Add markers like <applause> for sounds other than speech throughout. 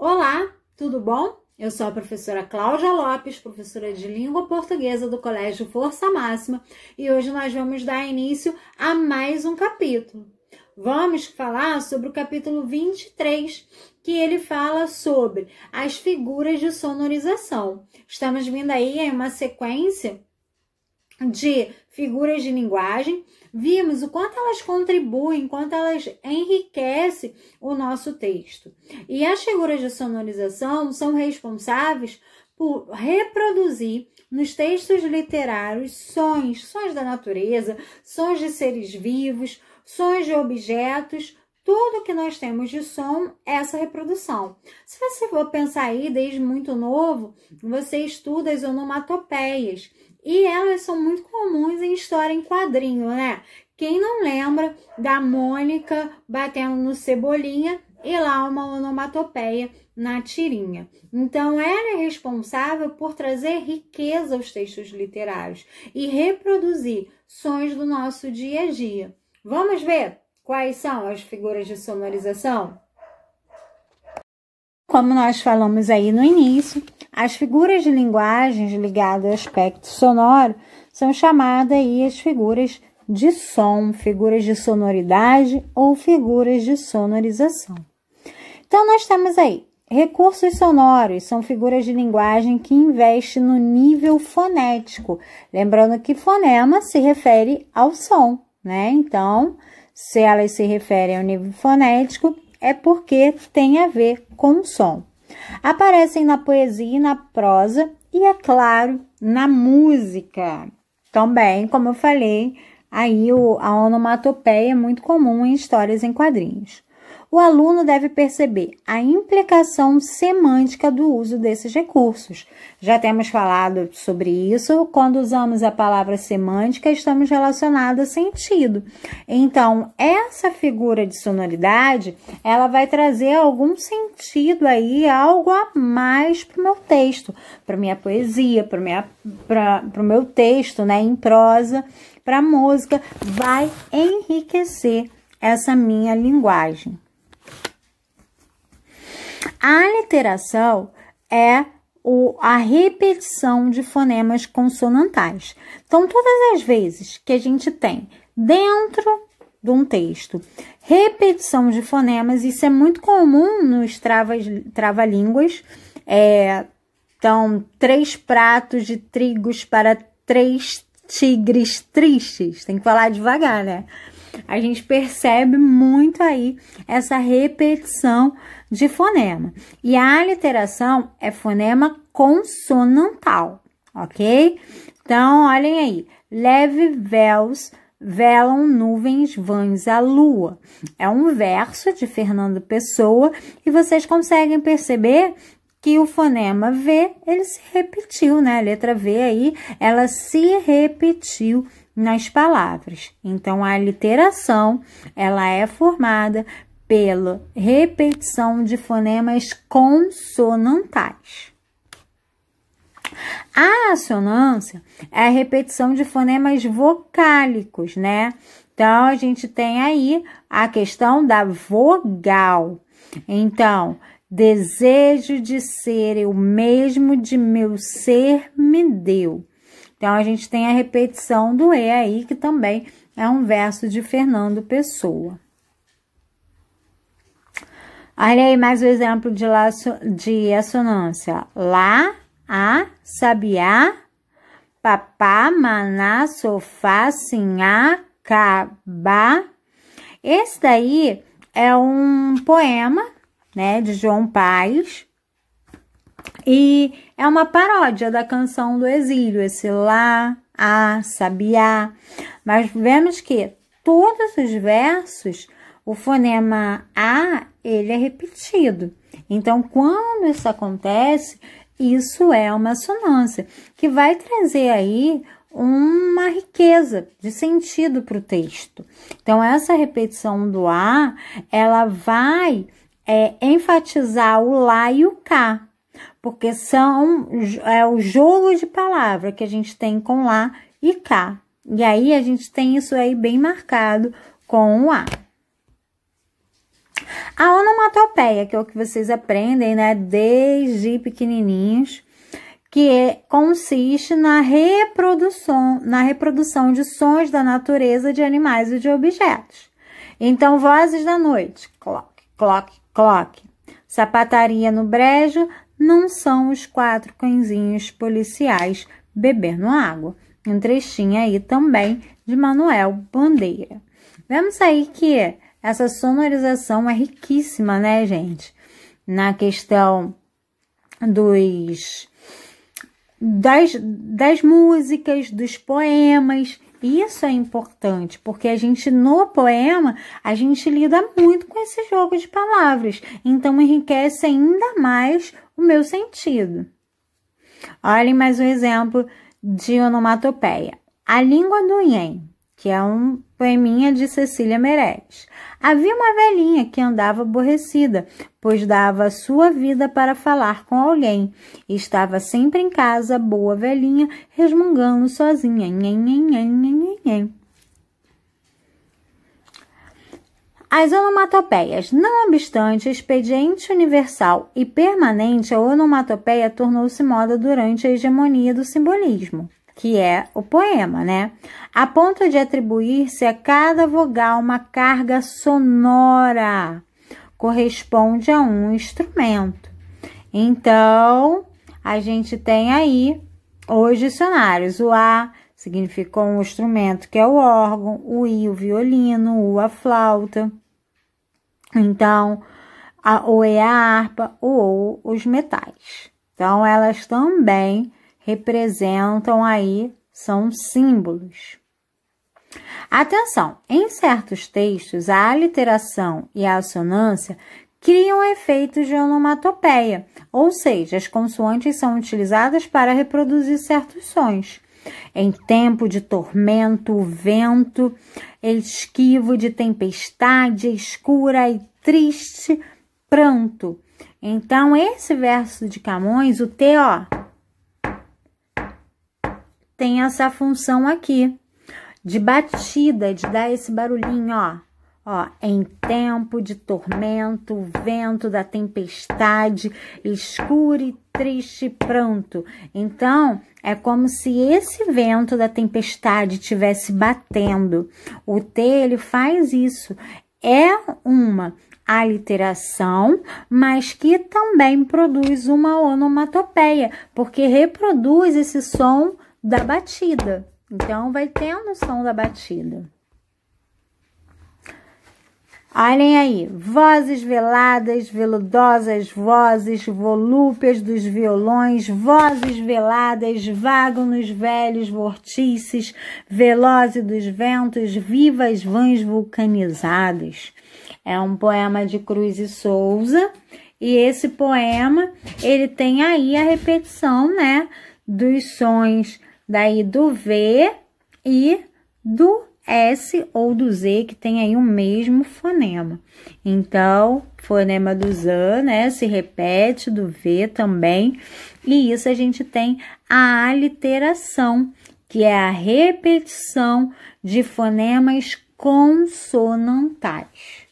Olá, tudo bom? Eu sou a professora Cláudia Lopes, professora de Língua Portuguesa do Colégio Força Máxima, e hoje nós vamos dar início a mais um capítulo. Vamos falar sobre o capítulo 23, que ele fala sobre as figuras de sonorização. Estamos vindo aí em uma sequência de figuras de linguagem, vimos o quanto elas contribuem, quanto elas enriquecem o nosso texto. E as figuras de sonorização são responsáveis por reproduzir nos textos literários sons, sons da natureza, sons de seres vivos, sons de objetos, tudo que nós temos de som é essa reprodução. Se você for pensar aí desde muito novo, você estuda as onomatopeias e elas são muito comuns em história em quadrinho, né? Quem não lembra da Mônica batendo no Cebolinha e lá uma onomatopeia na tirinha. Então, ela é responsável por trazer riqueza aos textos literários e reproduzir sons do nosso dia a dia. Vamos ver quais são as figuras de sonorização? Como nós falamos aí no início, as figuras de linguagens ligadas ao aspecto sonoro são chamadas aí as figuras de som, figuras de sonoridade ou figuras de sonorização. Então nós temos aí Recursos sonoros são figuras de linguagem que investem no nível fonético. Lembrando que fonema se refere ao som, né? Então, se elas se referem ao nível fonético, é porque tem a ver com o som. Aparecem na poesia e na prosa e, é claro, na música. Também, como eu falei, aí a onomatopeia é muito comum em histórias em quadrinhos o aluno deve perceber a implicação semântica do uso desses recursos. Já temos falado sobre isso, quando usamos a palavra semântica, estamos relacionados a sentido. Então, essa figura de sonoridade, ela vai trazer algum sentido aí, algo a mais para o meu texto, para minha poesia, para o meu texto, né, em prosa, para música, vai enriquecer essa minha linguagem. A aliteração é o, a repetição de fonemas consonantais. Então, todas as vezes que a gente tem dentro de um texto. Repetição de fonemas, isso é muito comum nos trava-línguas. Trava é, então, três pratos de trigos para três tigres tristes. Tem que falar devagar, né? a gente percebe muito aí essa repetição de fonema. E a aliteração é fonema consonantal, ok? Então, olhem aí. Leve véus, velam nuvens vãs à lua. É um verso de Fernando Pessoa e vocês conseguem perceber que o fonema V, ele se repetiu, né? A letra V aí, ela se repetiu nas palavras. Então a literação, ela é formada pela repetição de fonemas consonantais. A assonância é a repetição de fonemas vocálicos, né? Então a gente tem aí a questão da vogal. Então, desejo de ser eu mesmo de meu ser me deu. Então a gente tem a repetição do E aí, que também é um verso de Fernando Pessoa. Olha aí mais um exemplo de, laço, de assonância. Lá, a, sabiá, papá, maná, sofá, sinhá, cabá. Esse daí é um poema, né, de João Paes, e é uma paródia da canção do exílio, esse lá, a, sabiá. Mas vemos que todos os versos, o fonema a, ele é repetido. Então, quando isso acontece, isso é uma sonância, que vai trazer aí uma riqueza de sentido para o texto. Então, essa repetição do A, ela vai é, enfatizar o lá e o cá porque são é o jogo de palavra que a gente tem com lá e cá. E aí a gente tem isso aí bem marcado com o A. A onomatopeia, que é o que vocês aprendem, né, desde pequenininhos, que é, consiste na reprodução, na reprodução de sons da natureza de animais e de objetos. Então, vozes da noite, clock, clock, clock. Sapataria no brejo, não são os quatro cãezinhos policiais bebendo água. Um trechinho aí também de Manuel Bandeira. Vemos aí que essa sonorização é riquíssima, né, gente? Na questão dos das, das músicas, dos poemas. Isso é importante, porque a gente no poema, a gente lida muito com esse jogo de palavras. Então enriquece ainda mais o meu sentido. Olhem mais um exemplo de onomatopeia. A Língua do Ien, que é um poeminha de Cecília Meirelles. Havia uma velhinha que andava aborrecida, pois dava sua vida para falar com alguém. estava sempre em casa, boa velhinha, resmungando sozinha. Nhen, nhen, nhen, nhen, nhen. As onomatopeias, não obstante, expediente universal e permanente, a onomatopeia tornou-se moda durante a hegemonia do simbolismo, que é o poema, né? A ponto de atribuir-se a cada vogal uma carga sonora, corresponde a um instrumento. Então, a gente tem aí os dicionários, o A, significou um instrumento que é o órgão, o i, o violino, o a flauta. Então, a, ou é a harpa ou os metais. Então, elas também representam aí, são símbolos. Atenção, em certos textos, a aliteração e a assonância criam efeitos de onomatopeia, ou seja, as consoantes são utilizadas para reproduzir certos sons. Em tempo de tormento, o vento esquivo de tempestade escura e triste pranto. Então, esse verso de Camões, o T, ó, tem essa função aqui de batida, de dar esse barulhinho, ó. Ó, em tempo de tormento, vento da tempestade, escuro e triste pranto. Então, é como se esse vento da tempestade tivesse batendo. O T, ele faz isso. É uma aliteração, mas que também produz uma onomatopeia, porque reproduz esse som da batida. Então, vai tendo o som da batida. Olhem aí, vozes veladas, veludosas vozes, volúpias dos violões, vozes veladas, vago nos velhos vortices, velozes dos ventos, vivas vãs vulcanizadas. É um poema de Cruz e Souza, e esse poema, ele tem aí a repetição, né, dos sons daí do V e do S ou do Z, que tem aí o mesmo fonema. Então, fonema do Z, né, se repete do V também, e isso a gente tem a aliteração, que é a repetição de fonemas consonantais.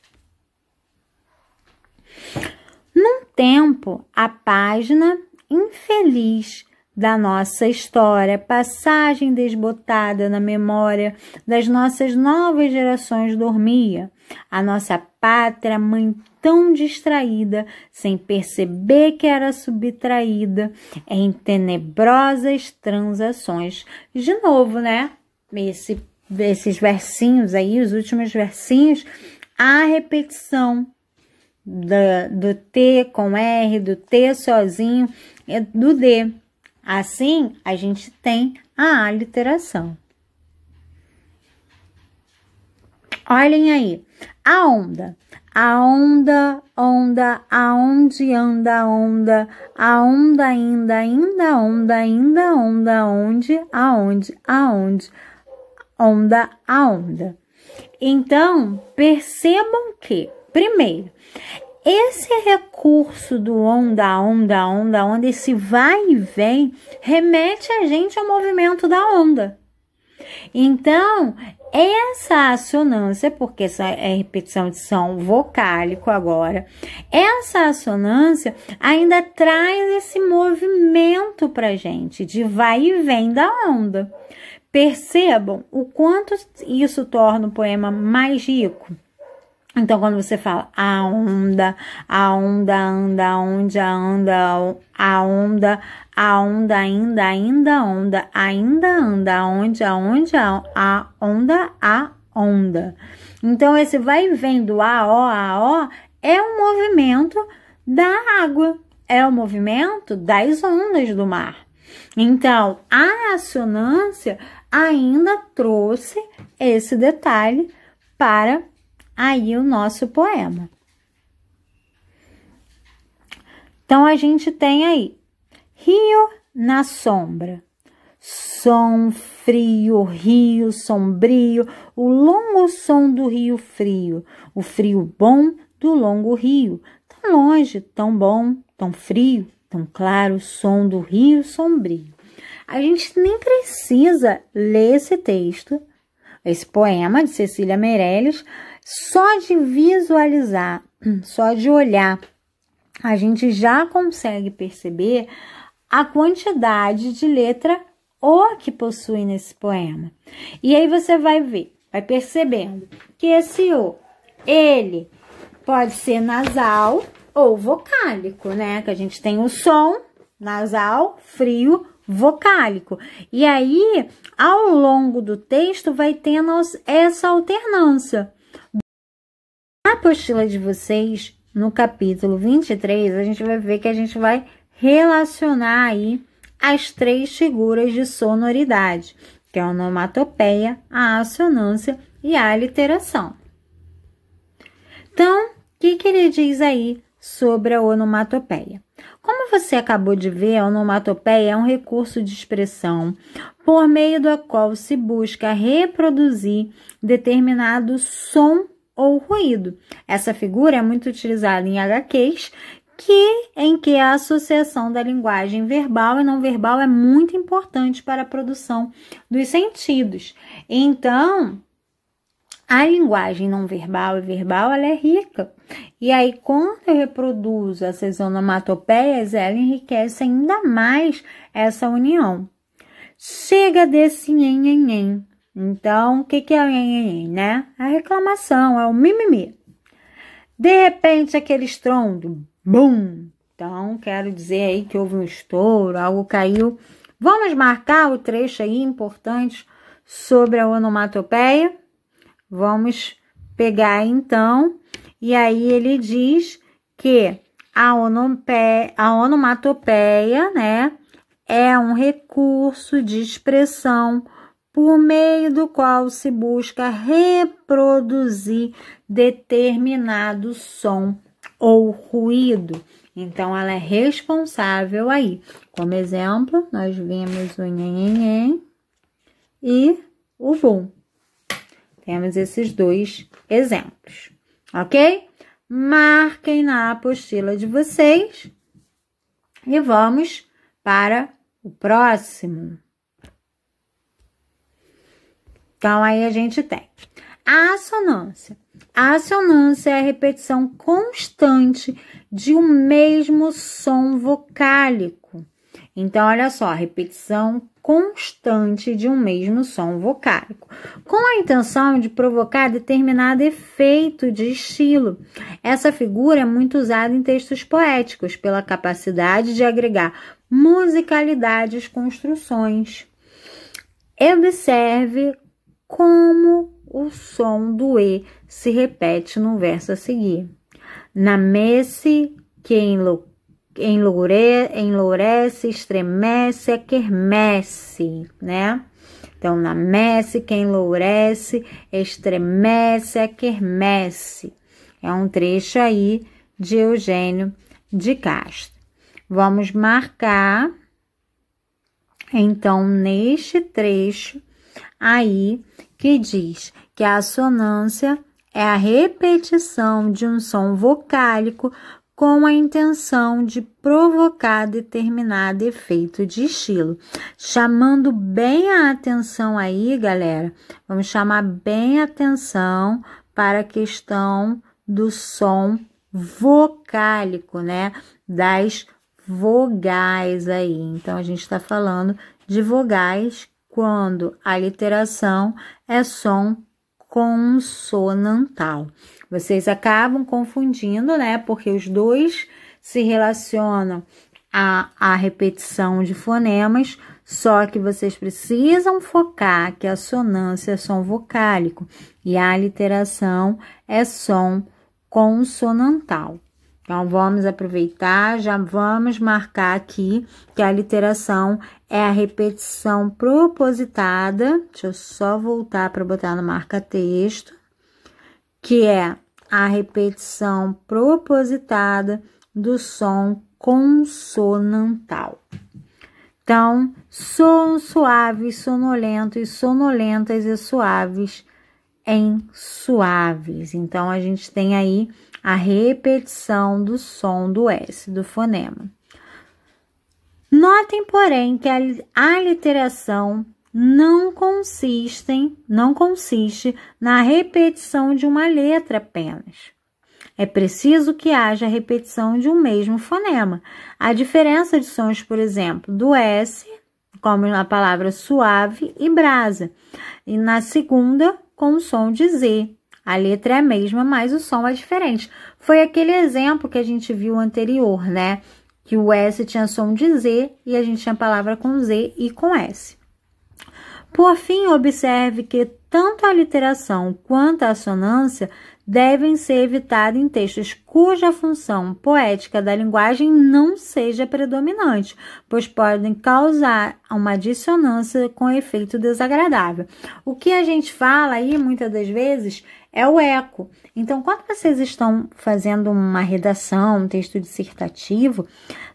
Num tempo, a página infeliz da nossa história, passagem desbotada na memória das nossas novas gerações dormia. A nossa pátria, mãe tão distraída, sem perceber que era subtraída em tenebrosas transações. De novo, né? Esse, esses versinhos aí, os últimos versinhos, a repetição da, do T com R, do T sozinho, é do D Assim, a gente tem a aliteração. Olhem aí, a onda. A onda, onda, aonde anda a onda, a onda ainda, ainda onda, ainda onda, onde, aonde, aonde, onda, a onda. Então, percebam que, primeiro, esse recurso do onda, onda, onda, onda, esse vai e vem, remete a gente ao movimento da onda. Então, essa assonância, porque essa é repetição de som vocálico agora, essa assonância ainda traz esse movimento para gente de vai e vem da onda. Percebam o quanto isso torna o poema mais rico. Então, quando você fala a onda, a onda anda, onde a onda, a onda, a onda ainda, ainda onda, ainda anda, onde, aonde, a onda, a onda. Então, esse vai e vem do a, o, a, o é um movimento da água, é o um movimento das ondas do mar. Então, a assonância ainda trouxe esse detalhe para aí o nosso poema. Então a gente tem aí Rio na sombra. Som frio, rio sombrio, o longo som do rio frio, o frio bom do longo rio, tão tá longe, tão bom, tão frio, tão claro, som do rio sombrio. A gente nem precisa ler esse texto, esse poema de Cecília Meirelles, só de visualizar, <clears throat> só de olhar, a gente já consegue perceber a quantidade de letra O que possui nesse poema. E aí você vai ver, vai percebendo que esse O, ele pode ser nasal ou vocálico, né? Que a gente tem o som nasal, frio, vocálico. E aí, ao longo do texto, vai tendo essa alternância. Na apostila de vocês, no capítulo 23, a gente vai ver que a gente vai relacionar aí as três figuras de sonoridade, que é a onomatopeia, a assonância e a aliteração. Então, o que, que ele diz aí sobre a onomatopeia? Como você acabou de ver, a onomatopeia é um recurso de expressão por meio do qual se busca reproduzir determinado som ou ruído. Essa figura é muito utilizada em HQs que em que a associação da linguagem verbal e não verbal é muito importante para a produção dos sentidos. Então, a linguagem não verbal e verbal ela é rica. E aí, quando eu reproduzo essas onomatopeias, ela enriquece ainda mais essa união. Chega desse nhenhenhen. Então, o que, que é, né? A reclamação, é o mimimi. De repente, aquele estrondo, bum! Então, quero dizer aí que houve um estouro, algo caiu. Vamos marcar o trecho aí importante sobre a onomatopeia? Vamos pegar então, e aí ele diz que a, a onomatopeia, né, é um recurso de expressão por meio do qual se busca reproduzir determinado som ou ruído. Então, ela é responsável aí. Como exemplo, nós vimos o nhenhenhen e o vum. Temos esses dois exemplos, ok? Marquem na apostila de vocês e vamos para o próximo. Então, aí a gente tem a assonância. A assonância é a repetição constante de um mesmo som vocálico. Então, olha só, repetição constante de um mesmo som vocálico, com a intenção de provocar determinado efeito de estilo. Essa figura é muito usada em textos poéticos pela capacidade de agregar musicalidade às construções. Observe como o som do E se repete no verso a seguir. Na messe que enlouquece enlourece, estremece, é quermesse, né? Então, na messe, quem enlourece, estremece, é quermesse. É um trecho aí de Eugênio de Castro. Vamos marcar, então, neste trecho, aí que diz que a assonância é a repetição de um som vocálico com a intenção de provocar determinado efeito de estilo. Chamando bem a atenção aí, galera, vamos chamar bem a atenção para a questão do som vocálico, né? Das vogais aí. Então, a gente está falando de vogais quando a literação é som consonantal. Vocês acabam confundindo, né? Porque os dois se relacionam à, à repetição de fonemas, só que vocês precisam focar que a sonância é som vocálico e a literação é som consonantal. Então, vamos aproveitar, já vamos marcar aqui que a literação é a repetição propositada. Deixa eu só voltar para botar no marca-texto, que é a repetição propositada do som consonantal. Então, sons suaves, sonolentos, sonolentas e suaves em suaves. Então, a gente tem aí a repetição do som do S do fonema. Notem, porém, que a literação não consistem, não consiste na repetição de uma letra apenas. É preciso que haja repetição de um mesmo fonema. A diferença de sons, por exemplo, do S, como na palavra suave e brasa, e na segunda com o som de Z, a letra é a mesma, mas o som é diferente. Foi aquele exemplo que a gente viu anterior, né? Que o S tinha som de Z e a gente tinha a palavra com Z e com S. Por fim, observe que tanto a literação quanto a assonância devem ser evitados em textos cuja função poética da linguagem não seja predominante, pois podem causar uma dissonância com efeito desagradável. O que a gente fala aí muitas das vezes é o eco. Então, quando vocês estão fazendo uma redação, um texto dissertativo,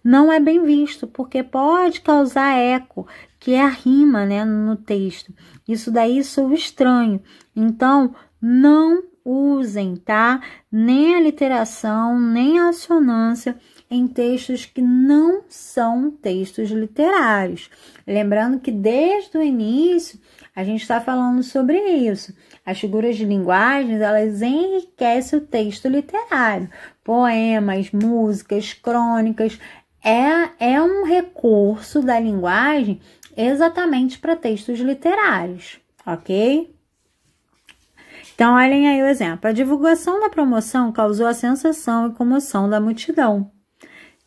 não é bem visto, porque pode causar eco, que é a rima né, no texto. Isso daí sou estranho. Então, não usem, tá? Nem a literação, nem a assonância em textos que não são textos literários. Lembrando que desde o início a gente está falando sobre isso. As figuras de linguagens elas enriquecem o texto literário. Poemas, músicas, crônicas é, é um recurso da linguagem exatamente para textos literários, ok? Então, olhem aí o exemplo. A divulgação da promoção causou a sensação e comoção da multidão.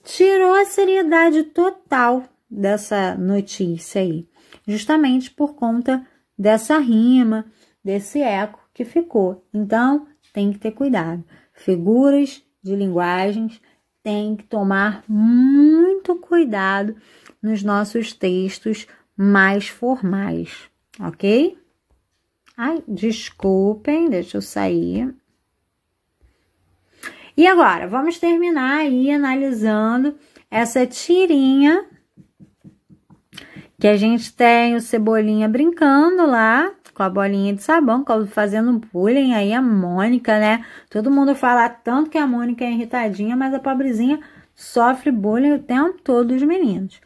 Tirou a seriedade total dessa notícia aí, justamente por conta dessa rima, desse eco que ficou. Então, tem que ter cuidado. Figuras de linguagens tem que tomar muito cuidado nos nossos textos mais formais, ok? Ai, desculpem, deixa eu sair. E agora, vamos terminar aí analisando essa tirinha que a gente tem o Cebolinha brincando lá com a bolinha de sabão, fazendo bullying aí a Mônica, né? Todo mundo fala tanto que a Mônica é irritadinha, mas a pobrezinha sofre bullying o tempo todo os meninos.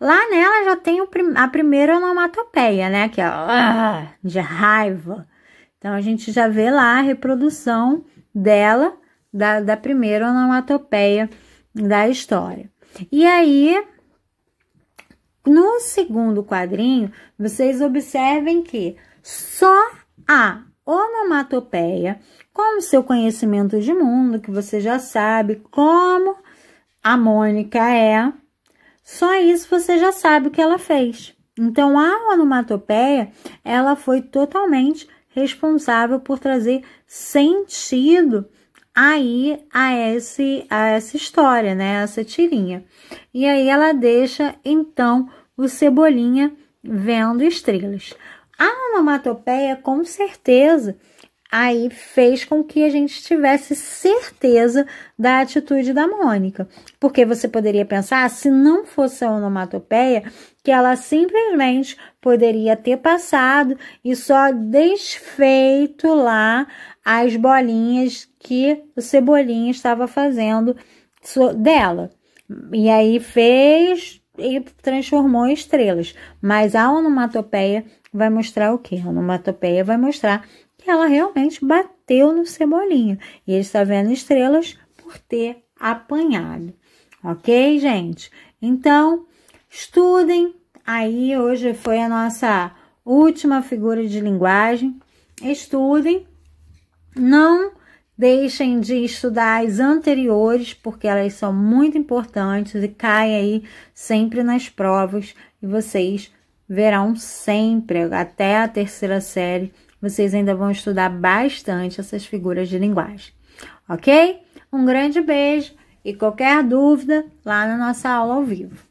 Lá nela já tem prim a primeira onomatopeia, né? Que é ah, de raiva. Então a gente já vê lá a reprodução dela, da, da primeira onomatopeia da história. E aí, no segundo quadrinho, vocês observem que só a onomatopeia, com seu conhecimento de mundo, que você já sabe como a Mônica é, só isso você já sabe o que ela fez. Então, a onomatopeia, ela foi totalmente responsável por trazer sentido aí a, esse, a essa história, né? Essa tirinha. E aí ela deixa, então, o Cebolinha vendo estrelas. A onomatopeia, com certeza, aí fez com que a gente tivesse certeza da atitude da Mônica. Porque você poderia pensar, se não fosse a onomatopeia, que ela simplesmente poderia ter passado e só desfeito lá as bolinhas que o Cebolinha estava fazendo dela. E aí fez e transformou em estrelas. Mas a onomatopeia vai mostrar o quê? A onomatopeia vai mostrar ela realmente bateu no Cebolinha. E ele está vendo estrelas por ter apanhado. Ok, gente? Então, estudem. Aí, hoje foi a nossa última figura de linguagem. Estudem. Não deixem de estudar as anteriores, porque elas são muito importantes e caem aí sempre nas provas e vocês verão sempre, até a terceira série, vocês ainda vão estudar bastante essas figuras de linguagem, ok? Um grande beijo e qualquer dúvida lá na nossa aula ao vivo.